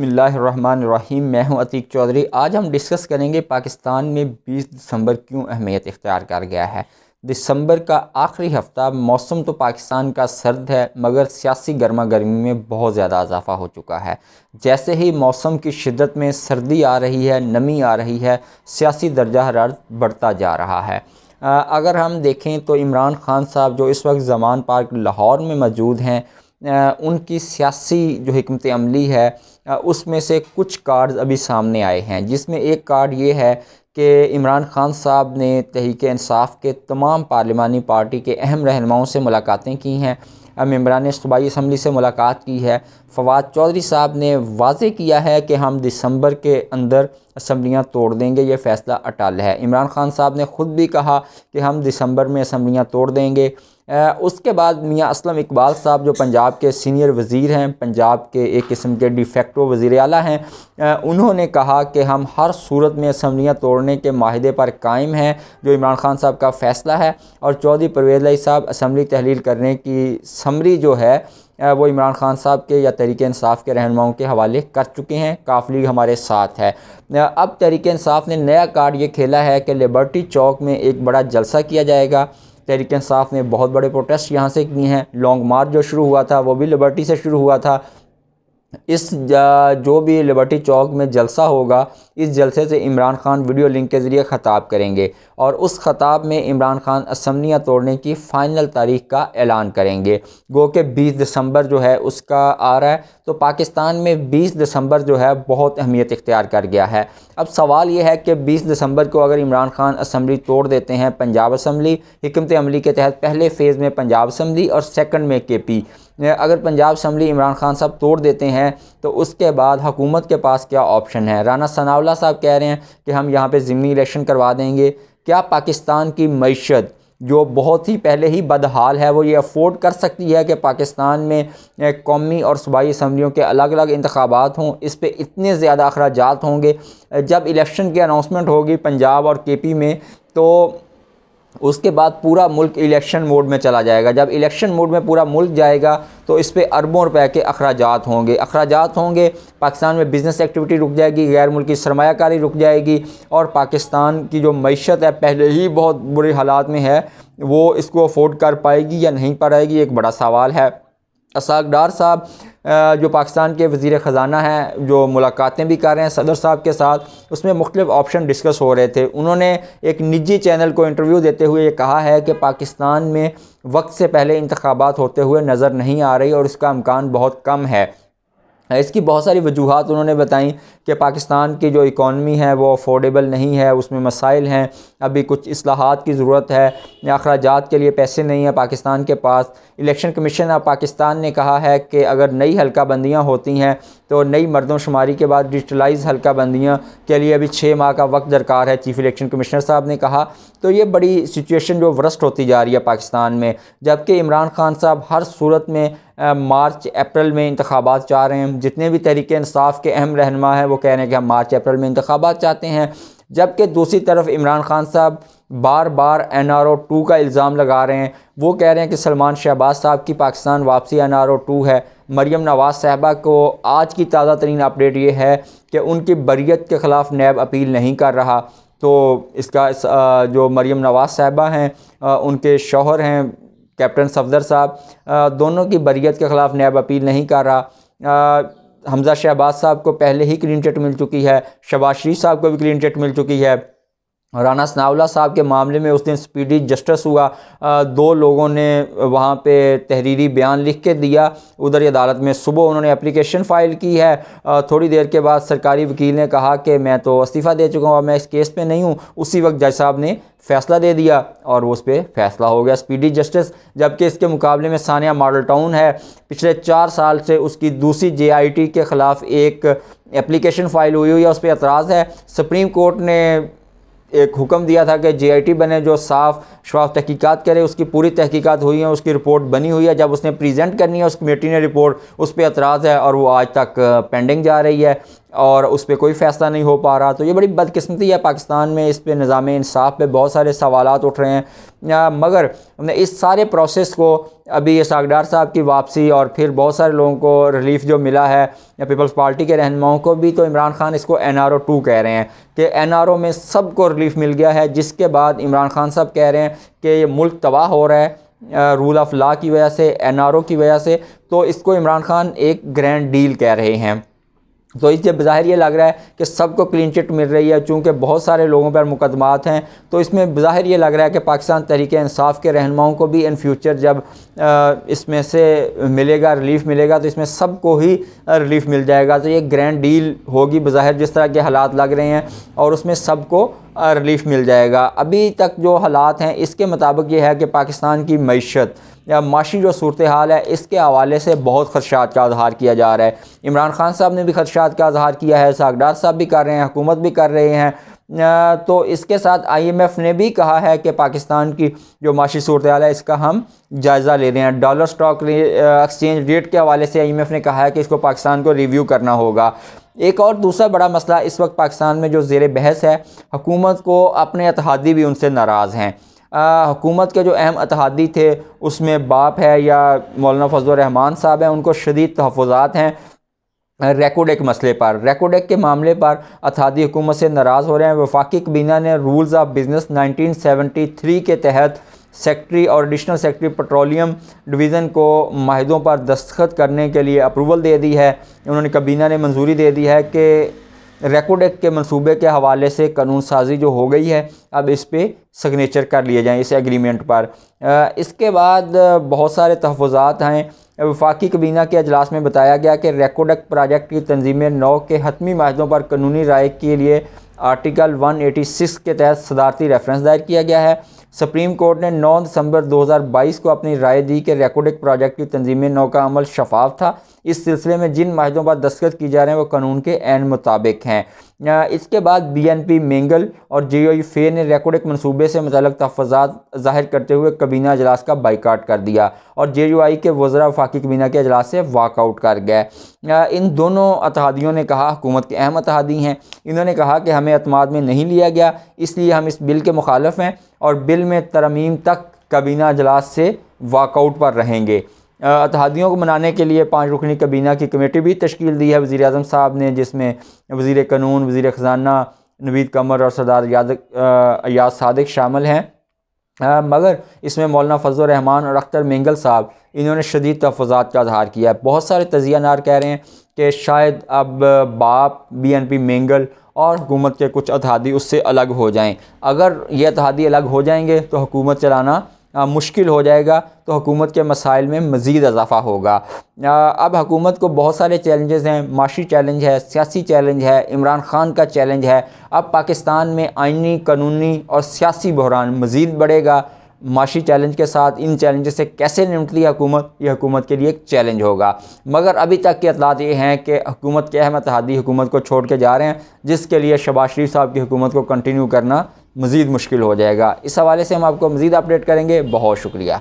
बसमीम मैं हूं अतीक चौधरी आज हम डिस्कस करेंगे पाकिस्तान में 20 दिसंबर क्यों अहमियत इख्तियार कर गया है दिसंबर का आखिरी हफ़्ता मौसम तो पाकिस्तान का सर्द है मगर सियासी गर्मा गर्मी में बहुत ज़्यादा इजाफा हो चुका है जैसे ही मौसम की शिदत में सर्दी आ रही है नमी आ रही है सियासी दर्जा हरारत बढ़ता जा रहा है अगर हम देखें तो इमरान खान साहब जो इस वक्त जमान पार्क लाहौर में मौजूद हैं उनकी सियासी जो हमत अमली है उसमें से कुछ कार्ड अभी सामने आए हैं जिसमें एक कार्ड ये है कि इमरान खान साहब ने तहरीक इंसाफ के तमाम पार्लिमानी पार्टी के अहम रहनुमाओं से मुलाकातें की हैं मम्बरान सूबाई इसम्बली से मुलाकात की है फवाद चौधरी साहब ने वाजे किया है कि हम दिसंबर के अंदर असम्बलियाँ तोड़ देंगे ये फ़ैसला अटल है इमरान खान साहब ने ख़ुद भी कहा कि हम दिसंबर में असम्बलियाँ तोड़ देंगे उसके बाद मियाँ असलम इकबाल साहब जो पंजाब के सीनियर वज़ीर हैं पंजाब के एक किस्म के डिफेक्टो वज़ी अला हैं उन्होंने कहा कि हम हर सूरत में असम्बलियाँ तोड़ने के माहदे पर कायम हैं जो इमरान खान साहब का फ़ैसला है और चौधरी परवेज़ साहब असम्बली तहलील करने की समरी जो है वो इमरान खान साहब के या तहरीक इसाफ़ के रहनुमाओं के हवाले कर चुके हैं काफ लीग हमारे साथ है अब तहरीक इसाफ ने नया कार्ड ये खेला है कि लिबर्टी चौक में एक बड़ा जलसा किया जाएगा तहरीक इसाफ़ ने बहुत बड़े प्रोटेस्ट यहाँ से किए हैं लॉन्ग मार्च जो शुरू हुआ था वो भी लिबर्टी से शुरू हुआ था इस जो भी लिबर्टी चौक में जलसा होगा इस जलसे से इमरान खान वीडियो लिंक के ज़रिए ख़ताब करेंगे और उस ख़ताब में इमरान खान असम्बलियाँ तोड़ने की फ़ाइनल तारीख का ऐलान करेंगे गो के 20 दिसंबर जो है उसका आ रहा है तो पाकिस्तान में 20 दिसंबर जो है बहुत अहमियत इख्तियार कर गया है अब सवाल यह है कि 20 दिसंबर को अगर इमरान खान असम्बली तोड़ देते हैं पंजाब असम्बली हमत अमली के तहत पहले फ़ेज़ में पंजाब असम्बली और सेकंड में के पी अगर पंजाब असम्बली इमरान खान साहब तोड़ देते हैं तो उसके बाद हुकूमत के पास क्या ऑप्शन है राना सनावला साहब कह रहे हैं कि हम यहाँ पर ज़मनी इलेक्शन करवा देंगे क्या पाकिस्तान की मीशत जो बहुत ही पहले ही बदहाल है वो ये अफोर्ड कर सकती है कि पाकिस्तान में कौमी और सूबाई असम्बलियों के अलग अलग इंतबात हों इस पर इतने ज़्यादा अखराज होंगे जब इलेक्शन की अनाउंसमेंट होगी पंजाब और के पी में तो उसके बाद पूरा मुल्क इलेक्शन मोड में चला जाएगा जब इलेक्शन मोड में पूरा मुल्क जाएगा तो इस पर अरबों रुपए के अखराज होंगे अखराज होंगे पाकिस्तान में बिज़नेस एक्टिविटी रुक जाएगी गैर मुल्की सरमाकारी रुक जाएगी और पाकिस्तान की जो मीशत है पहले ही बहुत बुरे हालात में है वो इसको अफोर्ड कर पाएगी या नहीं पाएगी एक बड़ा सवाल है असाक डार साहब जो पाकिस्तान के वज़ी ख़ज़ाना हैं जो मुलाकातें भी कर रहे हैं सदर साहब के साथ उसमें मुख्तफ ऑप्शन डिस्कस हो रहे थे उन्होंने एक निजी चैनल को इंटरव्यू देते हुए ये कहा है कि पाकिस्तान में वक्त से पहले इंतबात होते हुए नज़र नहीं आ रही और इसका अमकान बहुत कम है हाँ, इसकी बहुत सारी वजूहत उन्होंने बताई कि पाकिस्तान की जो इकानमी है वो अफोर्डेबल नहीं है उसमें मसाइल हैं अभी कुछ असलाहत की ज़रूरत है अखराज के लिए पैसे नहीं हैं पाकिस्तान के पास इलेक्शन कमीशन ऑफ पाकिस्तान ने कहा है कि अगर नई हल्का बंदियाँ होती हैं तो नई मरदमशुमारी के बाद डिजिटलाइज हल्का बंदियाँ के लिए अभी छः माह का वक्त दरकार है चीफ़ इलेक्शन कमिश्नर साहब ने कहा तो ये बड़ी सिचुएशन जो वरस्ट होती जा रही है पाकिस्तान में जबकि इमरान खान साहब हर सूरत में मार्च अप्रैल में इंतबात चाह रहे हैं जितने भी तरीके इंसाफ के अहम रहनमा हैं वो कह रहे हैं कि हम मार्च अप्रैल में इंतबात चाहते हैं जबकि दूसरी तरफ इमरान खान साहब बार बार एन आर ओ टू का इल्ज़ाम लगा रहे हैं वो कह रहे हैं कि सलमान शहबाज साहब की पाकिस्तान वापसी एन आर ओ टू है मरीम नवाज़ साहबा को आज की ताज़ा तरीन अपडेट ये है कि उनकी बरीत के ख़िलाफ़ नैब अपील नहीं कर रहा तो इसका जो मरीम नवाज़ साहबा हैं उनके शौहर हैं कैप्टन सफदर साहब दोनों की बरीत के ख़िलाफ़ नैब अपील नहीं कर रहा हमज़ा शहबाज साहब को पहले ही क्लीन चिट मिल चुकी है शबाज शरीफ साहब को भी क्लीन चिट मिल चुकी है राना सनावला साहब के मामले में उस दिन स्पीडी जस्टिस हुआ दो लोगों ने वहाँ पे तहरीरी बयान लिख के दिया उधर अदालत में सुबह उन्होंने एप्लीकेशन फ़ाइल की है थोड़ी देर के बाद सरकारी वकील ने कहा कि मैं तो इस्तीफ़ा दे चुका हूँ मैं इस केस पे नहीं हूँ उसी वक्त जज साहब ने फ़ैसला दे दिया और वो उस पर फैसला हो गया स्पीडी जस्टिस जबकि इसके मुकाबले में सानिया मॉडल टाउन है पिछले चार साल से उसकी दूसरी जे के ख़िलाफ़ एक एप्लीकेशन फ़ाइल हुई हुई है उस पर एतराज़ है सुप्रीम कोर्ट ने एक हुक्म दिया था कि जीआईटी बने जो साफ शवाफ तहकीकात करे उसकी पूरी तहकीकात हुई है उसकी रिपोर्ट बनी हुई है जब उसने प्रेजेंट करनी है उस कमेटी ने रिपोर्ट उस पर एतराज़ है और वो आज तक पेंडिंग जा रही है और उस पर कोई फ़ैसला नहीं हो पा रहा तो ये बड़ी बदकस्मती है पाकिस्तान में इस पर निज़ाम इंसाफ पे बहुत सारे सवाल उठ रहे हैं मगर इस सारे प्रोसेस को अभी ये सागडार साहब की वापसी और फिर बहुत सारे लोगों को रिलीफ जो मिला है या पीपल्स पार्टी के रहनुमाओं को भी तो इमरान खान इसको एन आर ओ टू कह रहे हैं कि एन आर ओ में सबको रिलीफ मिल गया है जिसके बाद इमरान खान साहब कह रहे हैं कि ये मुल्क तबाह हो रहा है रूल ऑफ लॉ की वजह से एन आर ओ की वजह से तो इसको इमरान खान एक ग्रैंड डील कह रहे हैं तो इससे बाहर ये लग रहा है कि सबको क्लीन चिट मिल रही है चूँकि बहुत सारे लोगों पर मुकदमात हैं तो इसमें बाहर ये लग रहा है कि पाकिस्तान तहरीक इंसाफ के रहनुमाओं को भी इन फ्यूचर जब इसमें से मिलेगा रिलीफ मिलेगा तो इसमें सबको ही रिलीफ मिल जाएगा तो ये ग्रैंड डील होगी बज़ाहिर जिस तरह के हालात लग रहे हैं और उसमें सबको रिलीफ मिल जाएगा अभी तक जो हालात हैं इसके मुताबिक ये है कि पाकिस्तान की मीशत माशी जो सूरत हाल है इसके हवाले से बहुत खदशात का अजहार किया जा रहा है इमरान खान साहब ने भी खदशात का अजहार किया है सागडार साहब भी कर रहे हैं हुकूमत भी कर रहे हैं तो इसके साथ आईएमएफ ने भी कहा है कि पाकिस्तान की जो माशी सूरत हाल है इसका हम जायज़ा ले रहे हैं डॉलर स्टॉक एक्सचेंज रेट के हवाले से आईएमएफ ने कहा है कि इसको पाकिस्तान को रिव्यू करना होगा एक और दूसरा बड़ा मसला इस वक्त पाकिस्तान में जो जेर बहस है हुकूमत को अपने अतहादी भी उनसे नाराज़ हैं हुकूमत के जो अहम अतहादी थे उसमें बाप है या मौलाना फजल रहमान साहब हैं उनको शदीद तहफ़ात हैं रेकोड एक मसले पर रेकोडेक के मामले पर अतहादी हुकूमत से नाराज़ हो रहे हैं वफाकी कबीना ने रूल्स ऑफ बिज़नेस 1973 के तहत सेक्रेटरी और एडिशनल सेक्रटरी पेट्रोलियम डिवीज़न को माहों पर दस्तखत करने के लिए अप्रूवल दे दी है उन्होंने कबीना ने मंजूरी दे दी है कि रिकॉर्ड एक्ट के मंसूबे के हवाले से कानून साजी जो हो गई है अब इस पर सिग्नेचर कर लिए जाएँ इस एग्रीमेंट पर इसके बाद बहुत सारे तहफ़ात हैं वफाकी कबीना के अजलास में बताया गया कि रिकॉर्ड एक्ट प्रोजेक्ट की तंजीमें नौ के हतमी माहदों पर कानूनी राय के लिए आर्टिकल 186 के तहत सदारती रेफरेंस दायर किया गया है सुप्रीम कोर्ट ने 9 दिसंबर 2022 को अपनी राय दी कि रेकोडिक प्रोजेक्ट की तंजीम नौ का अमल शफाफ था इस सिलसिले में जिन माहों पर दस्तखत की जा रहे हैं वो कानून के एन मुताबिक हैं इसके बाद बी एन पी मेंगल और जे ओ फे ने एक मनसूबे से मतलब तहफात जाहिर करते हुए कबीना अजलास का बाइकाट कर दिया और जे यू आई के वज्रा वफाकी कबीना के अजलास से वाकआउट कर गए इन दोनों अतहादियों ने कहा हुकूमत के अहम अतहादी हैं इन्होंने कहा कि हमें अतमाद में नहीं लिया गया इसलिए हम इस बिल के मुखालफ हैं और बिल में तरमीम तक कबीना अजलास से वाकआउट पर रहेंगे अतहादियों को मनाने के लिए पाँच रुकनी कबीना की कमेटी भी तश्कील दी है वज़ी अजम साहब ने जिसमें वज़ी क़ानून वज़ी ख़जाना नवीद कमर और सरदार याद अयाज सदक शामिल हैं आ, मगर इसमें मौलाना फजल रहमान और अख्तर मेंगल साहब इन्होंने शदीद तहफात का अजहार किया है बहुत सारे तजियानार कह रहे हैं कि शायद अब बाप बी एन पी मेंगल और हुकूमत के कुछ अतहादी उससे अलग हो जाएँ अगर ये अतहादी अलग हो जाएंगे तो हुकूमत चलाना मुश्किल हो जाएगा तो हुकूमत के मसाइल में मज़ीद इजाफ़ा होगा अब हुकूमत को बहुत सारे चैलेंजेस हैं माशी चैलेंज है सियासी चैलेंज है इमरान ख़ान का चैलेंज है अब पाकिस्तान में आइनी कानूनी और सियासी बहरान मज़ीद बढ़ेगा माशी चैलेंज के साथ इन चैलेंज से कैसे निपटती है हुकूमत ये हकूमत के लिए एक चैलेंज होगा मगर अभी तक की अतलात ये हैं कि हकूमत के अहम तहादी हुकूमत को छोड़ के जा रहे हैं जिसके लिए शबाज शरीफ साहब की हुकूमत को कंटिन्यू करना मज़ीद मुश्किल हो जाएगा इस हवाले से हम आपको मज़ीद अपडेट करेंगे बहुत शुक्रिया